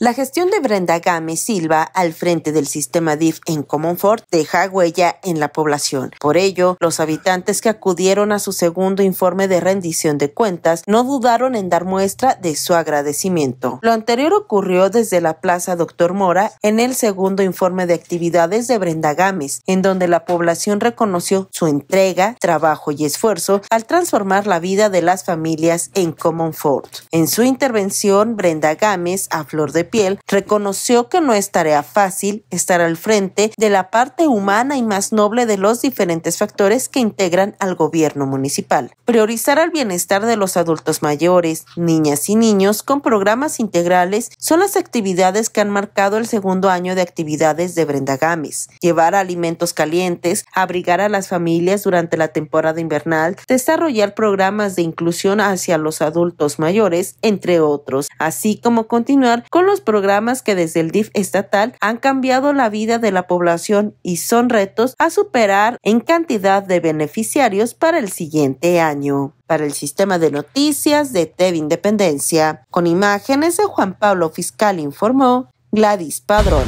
La gestión de Brenda Gámez Silva al frente del sistema DIF en Comonfort deja huella en la población. Por ello, los habitantes que acudieron a su segundo informe de rendición de cuentas no dudaron en dar muestra de su agradecimiento. Lo anterior ocurrió desde la Plaza Doctor Mora en el segundo informe de actividades de Brenda Gámez, en donde la población reconoció su entrega, trabajo y esfuerzo al transformar la vida de las familias en Comonfort. En su intervención, Brenda Gámez, a flor de piel, reconoció que no es tarea fácil estar al frente de la parte humana y más noble de los diferentes factores que integran al gobierno municipal. Priorizar el bienestar de los adultos mayores, niñas y niños con programas integrales son las actividades que han marcado el segundo año de actividades de Brenda Gámez. Llevar alimentos calientes, abrigar a las familias durante la temporada invernal, desarrollar programas de inclusión hacia los adultos mayores, entre otros, así como continuar con los programas que desde el DIF estatal han cambiado la vida de la población y son retos a superar en cantidad de beneficiarios para el siguiente año. Para el sistema de noticias de TV e Independencia, con imágenes de Juan Pablo Fiscal informó Gladys Padrón.